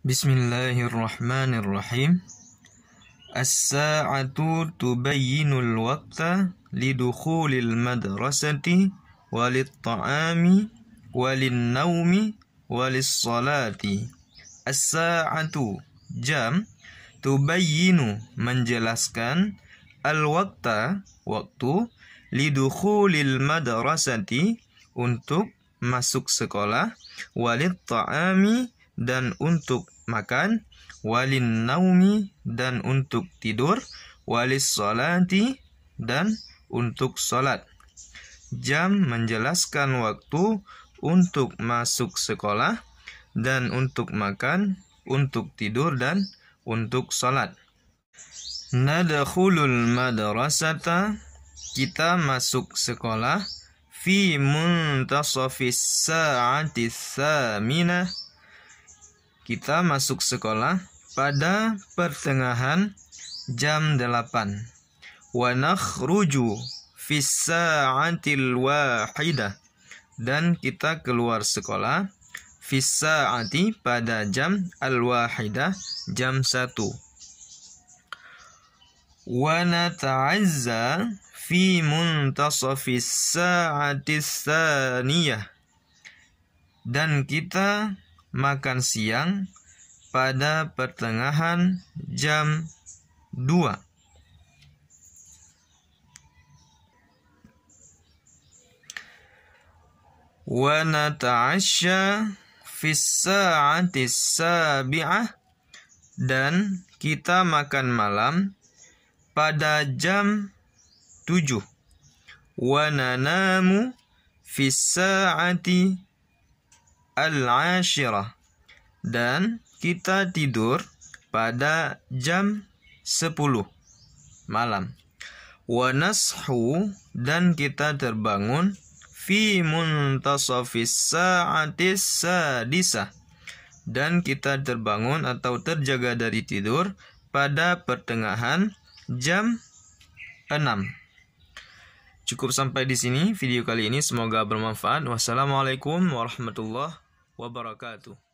بسم الله الرحمن الرحيم الساعة تبين الوقت لدخول المدرسة وللطعام وللنوم وللصلاة الساعة جام تبين كان الوقت وقت لدخول المدرسة untuk masuk sekolah وللطعام dan untuk makan, walin naumi dan untuk tidur, walis solati dan untuk solat. Jam menjelaskan waktu untuk masuk sekolah dan untuk makan, untuk tidur dan untuk solat. Nadakhulul madrasata kita masuk sekolah fi muntasafis sa'ati tsaminah kita masuk sekolah pada pertengahan jam 8. Wa nakhruju fis sa'atil wahidah. Dan kita keluar sekolah visa anti pada jam al-wahidah jam 1. Wa nata'azza fi muntasafis sa'atis saniyah. Dan kita makan siang pada pertengahan jam 2. Wa nata'asya fi sa'ati sabi'ah dan kita makan malam pada jam 7. Wa nanamu fi sa'ati al-ashirah dan kita tidur pada jam 10 malam. Wa nashu dan kita terbangun fi muntasafis sa'atis sadisah dan kita terbangun atau terjaga dari tidur pada pertengahan jam 6. Cukup sampai di sini video kali ini. Semoga bermanfaat. Wassalamualaikum warahmatullahi wabarakatuh.